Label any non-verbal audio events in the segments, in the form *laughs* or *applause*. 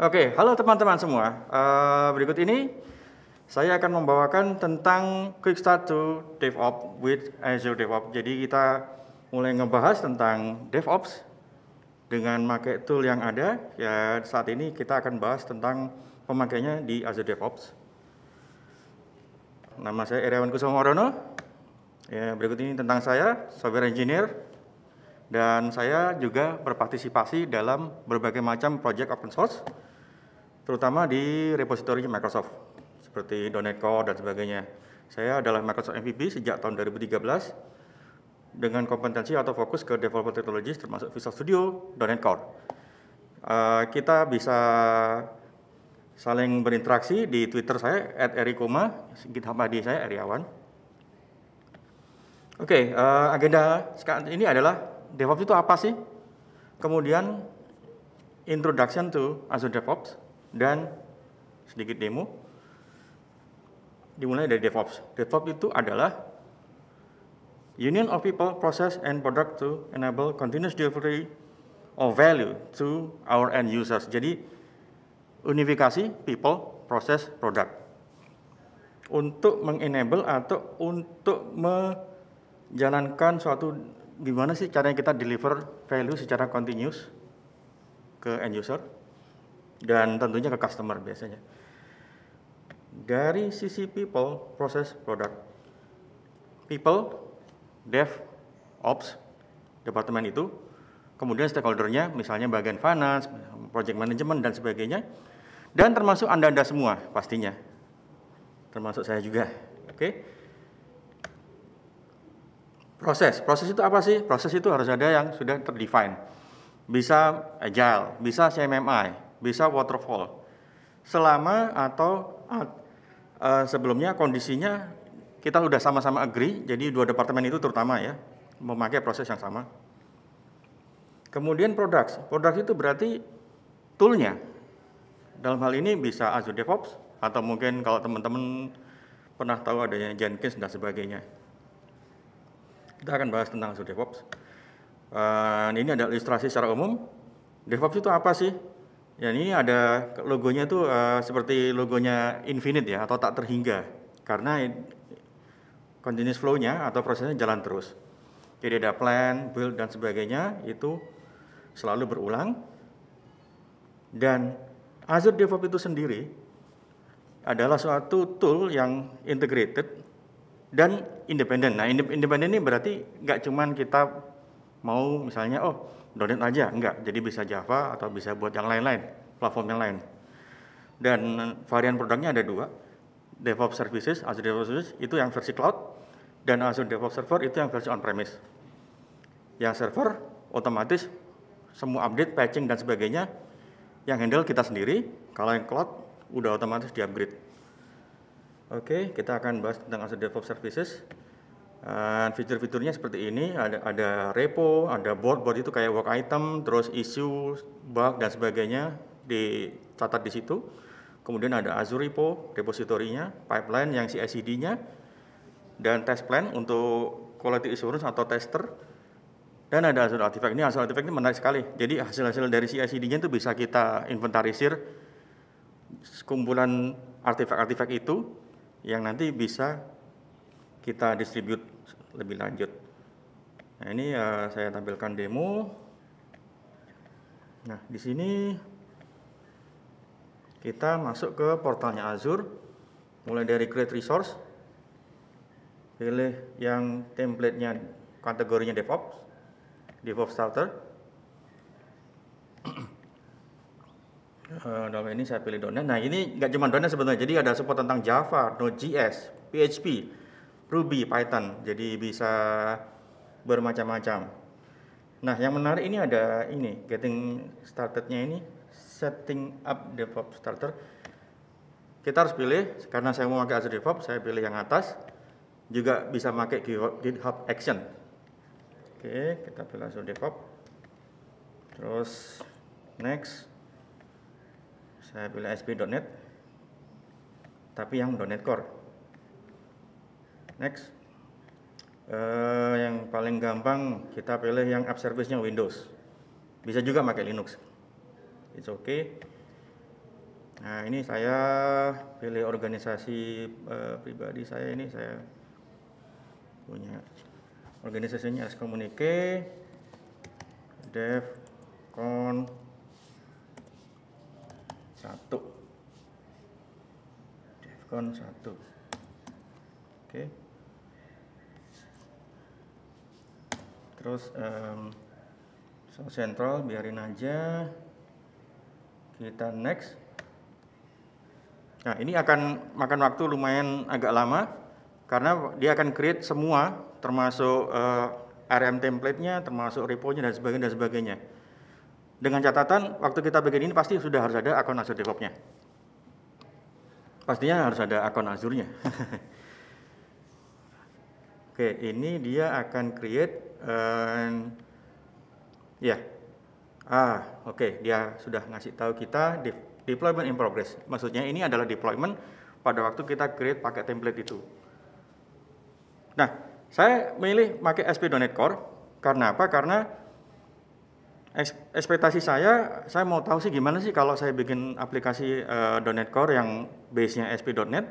Oke, halo teman-teman semua. Uh, berikut ini saya akan membawakan tentang Quick Start to DevOps with Azure DevOps. Jadi kita mulai ngebahas tentang DevOps dengan pakai tool yang ada. Ya saat ini kita akan bahas tentang pemakainya di Azure DevOps. Nama saya Erwan Kusumo Orono. Ya, berikut ini tentang saya, software engineer dan saya juga berpartisipasi dalam berbagai macam project open source terutama di repositori Microsoft seperti .NET Core dan sebagainya. Saya adalah Microsoft MVP sejak tahun 2013 dengan kompetensi atau fokus ke developer technologies termasuk Visual Studio, .NET Core. Uh, kita bisa saling berinteraksi di Twitter saya @erikoma, GitHub ID saya Eriawan. Oke, okay, uh, eh, agenda sekarang ini adalah DevOps itu apa sih? Kemudian introduction to Azure DevOps, dan sedikit demo dimulai dari DevOps. DevOps itu adalah union of people, process, and product to enable continuous delivery of value to our end users. Jadi unifikasi people, process, product untuk mengenable atau untuk menjalankan suatu gimana sih caranya kita deliver value secara continuous ke end user dan tentunya ke customer biasanya. Dari sisi people, proses produk. People, dev, ops, departemen itu, kemudian stakeholdernya misalnya bagian finance, project management dan sebagainya, dan termasuk Anda-Anda semua pastinya. Termasuk saya juga. Oke. Proses. Proses itu apa sih? Proses itu harus ada yang sudah terdefine. Bisa agile, bisa CMMI, bisa waterfall. Selama atau uh, sebelumnya kondisinya kita sudah sama-sama agree, jadi dua departemen itu terutama ya, memakai proses yang sama. Kemudian produk, produk itu berarti toolnya. Dalam hal ini bisa Azure DevOps, atau mungkin kalau teman-teman pernah tahu adanya Jenkins dan sebagainya. Kita akan bahas tentang Azure DevOps. Uh, ini ada ilustrasi secara umum. DevOps itu apa sih? Ya ini ada logonya tuh uh, seperti logonya infinite ya atau tak terhingga karena continuous flow-nya atau prosesnya jalan terus. Jadi ada plan, build dan sebagainya itu selalu berulang. Dan Azure DevOps itu sendiri adalah suatu tool yang integrated dan independen. Nah, independen ini berarti nggak cuman kita mau misalnya oh .NET aja, enggak. Jadi bisa Java atau bisa buat yang lain-lain, platform yang lain. Dan varian produknya ada dua, DevOps Services, Azure DevOps Services itu yang versi cloud, dan Azure DevOps Server itu yang versi on-premise. Yang server otomatis semua update, patching dan sebagainya yang handle kita sendiri, kalau yang cloud udah otomatis di-upgrade. Oke, kita akan bahas tentang Azure DevOps Services. Uh, fitur-fiturnya seperti ini ada ada repo, ada board board itu kayak work item, terus isu, bug dan sebagainya dicatat di situ. Kemudian ada Azure repo repositorinya, pipeline yang si nya dan test plan untuk quality assurance atau tester. Dan ada Azure Artifact. Ini Azure Artifact ini menarik sekali. Jadi hasil-hasil dari si nya itu bisa kita inventarisir kumpulan artefak artifact itu yang nanti bisa kita distribute lebih lanjut. Nah, ini ya saya tampilkan demo. Nah, di sini kita masuk ke portalnya Azure. Mulai dari create resource. Pilih yang templatenya kategorinya DevOps. DevOps starter. Eh, dalam ini saya pilih .NET. Nah ini nggak cuma .NET sebenarnya, jadi ada support tentang Java, Node.js, PHP, Ruby, Python. Jadi bisa bermacam-macam. Nah, yang menarik ini ada ini, getting started-nya ini setting up DevOps starter. Kita harus pilih karena saya mau pakai Azure DevOps, saya pilih yang atas. Juga bisa pakai GitHub Action. Oke, kita pilih Azure DevOps. Terus next saya pilih sp.net tapi yang .NET Core next uh, yang paling gampang kita pilih yang app service-nya Windows. Bisa juga pakai Linux. It's okay. Nah, ini saya pilih organisasi uh, pribadi saya ini saya punya organisasinya as communique dev con 1 devcon satu, oke okay. terus um, so central biarin aja kita next nah ini akan makan waktu lumayan agak lama karena dia akan create semua termasuk uh, eh, RM template-nya, termasuk repo-nya dan sebagainya dan sebagainya. Dengan catatan waktu kita bikin ini pasti sudah harus ada akun Azure DevOps-nya. Pastinya harus ada akun Azure-nya. *laughs* Oke, ini dia akan create ya yeah. ah oke okay. dia sudah ngasih tahu kita de deployment in progress maksudnya ini adalah deployment pada waktu kita create pakai template itu nah saya milih pakai SP.NET Core karena apa karena ekspektasi saya saya mau tahu sih gimana sih kalau saya bikin aplikasi uh, .NET Core yang base-nya SP.NET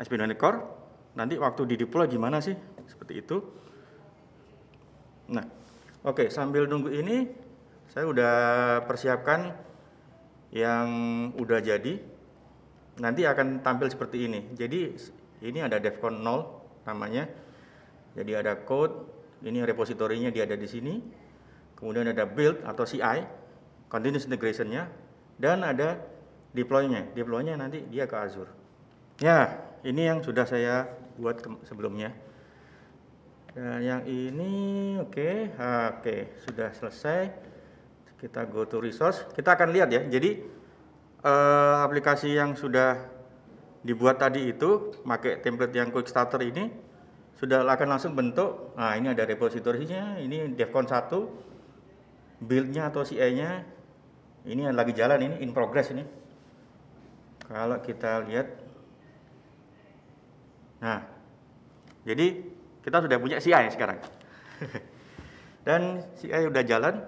SP.NET Core nanti waktu di deploy gimana sih seperti itu Nah, oke okay, sambil nunggu ini saya udah persiapkan yang udah jadi. Nanti akan tampil seperti ini. Jadi ini ada Devcon 0 namanya. Jadi ada code, ini repositorinya dia ada di sini. Kemudian ada build atau CI, continuous integration-nya dan ada deploy-nya. nya nanti dia ke Azure. Ya, ini yang sudah saya buat sebelumnya dan nah, yang ini oke okay, oke okay, sudah selesai kita go to resource kita akan lihat ya jadi eh, aplikasi yang sudah dibuat tadi itu pakai template yang quick starter ini sudah akan langsung bentuk nah ini ada repositorinya ini devcon 1 buildnya atau CI nya ini yang lagi jalan ini in progress ini kalau kita lihat nah jadi kita sudah punya CI sekarang. *laughs* Dan CI sudah jalan.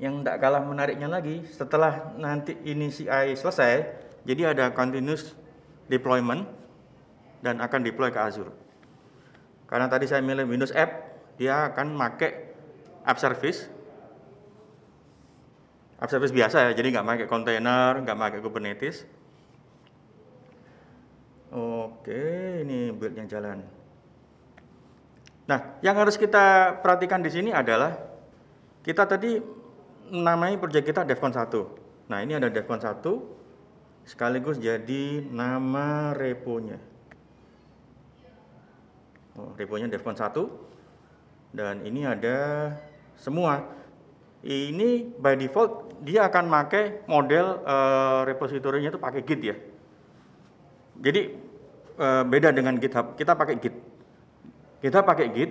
Yang tidak kalah menariknya lagi, setelah nanti ini CI selesai, jadi ada continuous deployment dan akan deploy ke Azure. Karena tadi saya milih Windows App, dia akan pakai app service app service biasa ya, jadi nggak pakai container, nggak pakai Kubernetes. Oke, ini build yang jalan. Nah, yang harus kita perhatikan di sini adalah kita tadi menamai proyek kita Devcon 1. Nah, ini ada Devcon 1 sekaligus jadi nama reponya. Oh, reponya Devcon 1 dan ini ada semua. Ini by default dia akan pakai model uh, repositorinya itu pakai Git ya. Jadi uh, beda dengan GitHub, kita pakai Git kita pakai git,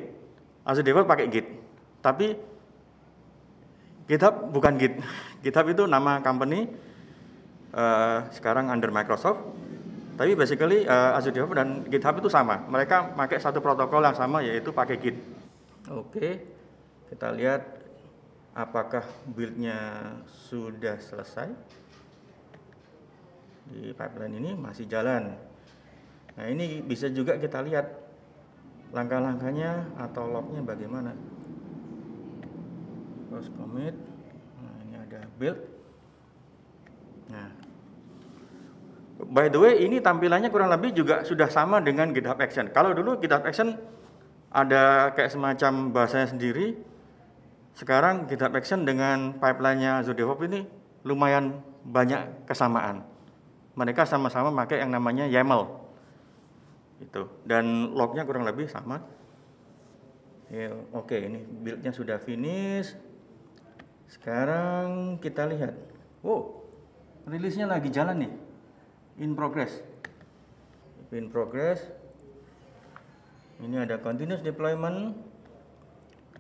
as developer pakai git. Tapi GitHub bukan git. *laughs* GitHub itu nama company uh, sekarang under Microsoft. Tapi basically uh, Azure DevOps dan GitHub itu sama. Mereka pakai satu protokol yang sama yaitu pakai git. Oke. Kita lihat apakah build-nya sudah selesai. Di pipeline ini masih jalan. Nah, ini bisa juga kita lihat langkah-langkahnya atau locknya bagaimana terus commit nah ini ada build nah by the way ini tampilannya kurang lebih juga sudah sama dengan GitHub Action kalau dulu GitHub Action ada kayak semacam bahasanya sendiri sekarang GitHub Action dengan pipeline-nya Azure DevOps ini lumayan banyak kesamaan mereka sama-sama pakai yang namanya YAML itu dan lognya kurang lebih sama ya, oke okay, ini buildnya sudah finish sekarang kita lihat wow rilisnya lagi jalan nih in progress in progress ini ada continuous deployment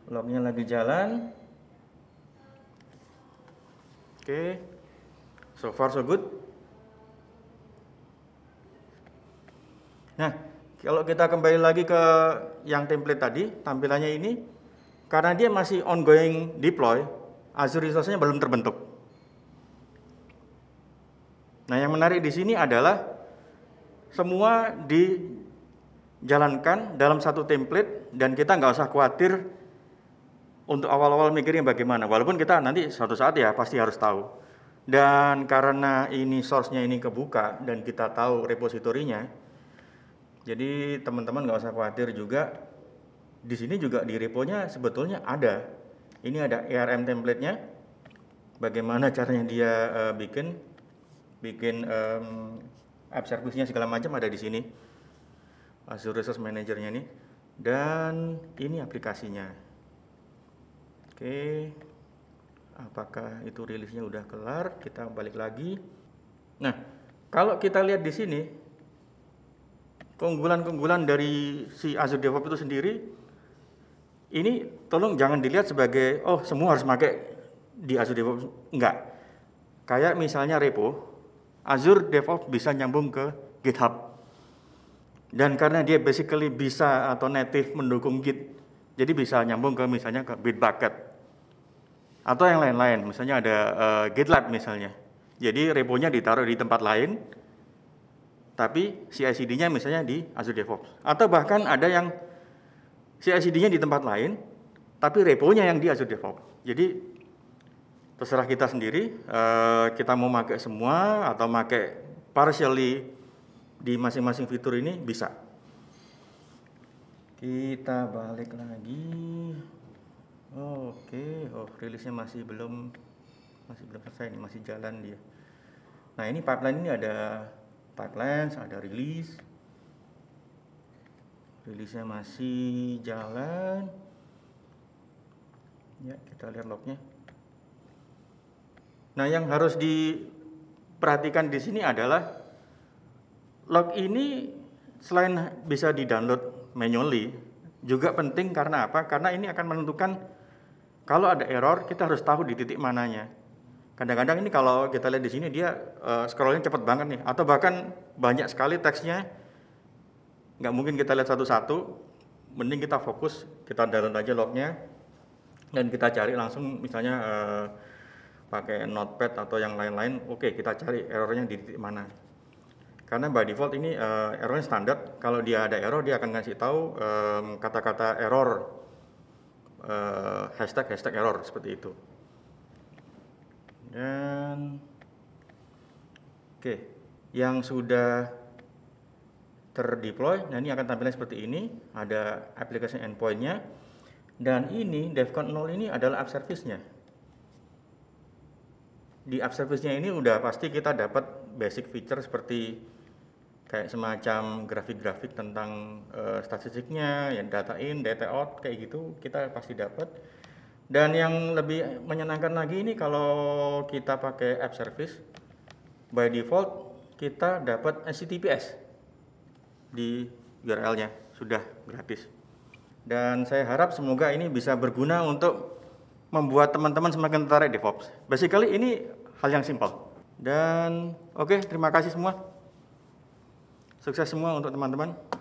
lognya lagi jalan oke okay. so far so good nah kalau kita kembali lagi ke yang template tadi, tampilannya ini, karena dia masih ongoing deploy, Azure resource-nya belum terbentuk. Nah, yang menarik di sini adalah semua dijalankan dalam satu template dan kita nggak usah khawatir untuk awal-awal mikirnya bagaimana. Walaupun kita nanti suatu saat ya pasti harus tahu. Dan karena ini source-nya ini kebuka dan kita tahu repositorinya, jadi teman-teman nggak usah khawatir juga. Di sini juga di repo-nya sebetulnya ada. Ini ada ERM template-nya. Bagaimana caranya dia uh, bikin bikin um, app service-nya segala macam ada di sini. Azure Resource Manager-nya ini. Dan ini aplikasinya. Oke. Apakah itu rilisnya udah kelar? Kita balik lagi. Nah, kalau kita lihat di sini keunggulan-keunggulan dari si Azure DevOps itu sendiri ini tolong jangan dilihat sebagai oh semua harus pakai di Azure DevOps enggak. Kayak misalnya repo, Azure DevOps bisa nyambung ke GitHub. Dan karena dia basically bisa atau native mendukung Git, jadi bisa nyambung ke misalnya ke Bitbucket atau yang lain-lain, misalnya ada uh, GitLab misalnya. Jadi reponya ditaruh di tempat lain, tapi CICD-nya misalnya di Azure DevOps. Atau bahkan ada yang CICD-nya di tempat lain, tapi repo-nya yang di Azure DevOps. Jadi terserah kita sendiri, eh, kita mau pakai semua atau pakai partially di masing-masing fitur ini bisa. Kita balik lagi. Oke, oh rilisnya masih belum masih belum selesai ini masih jalan dia. Nah ini pipeline ini ada lens ada release. Rilisnya masih jalan. Ya, kita lihat lognya. Nah, yang harus diperhatikan di sini adalah log ini selain bisa di-download manually, juga penting karena apa? Karena ini akan menentukan kalau ada error, kita harus tahu di titik mananya. Kadang-kadang ini kalau kita lihat di sini dia uh, scrollnya cepat banget nih, atau bahkan banyak sekali teksnya. Nggak mungkin kita lihat satu-satu, mending kita fokus, kita download aja lognya, dan kita cari langsung misalnya uh, pakai notepad atau yang lain-lain, oke okay, kita cari errornya di titik mana. Karena by default ini uh, errornya standar, kalau dia ada error dia akan ngasih tahu kata-kata um, error, uh, hashtag hashtag error seperti itu dan oke yang sudah terdeploy nah ini akan tampilnya seperti ini ada application endpointnya dan ini DevCon 0 ini adalah app service-nya di app service-nya ini udah pasti kita dapat basic feature seperti kayak semacam grafik-grafik tentang uh, statistiknya, yang data in, data out kayak gitu kita pasti dapat. Dan yang lebih menyenangkan lagi ini kalau kita pakai app service, by default kita dapat HTTPS di URL-nya, sudah gratis. Dan saya harap semoga ini bisa berguna untuk membuat teman-teman semakin tertarik DevOps. Basically ini hal yang simpel. Dan oke, okay, terima kasih semua. Sukses semua untuk teman-teman.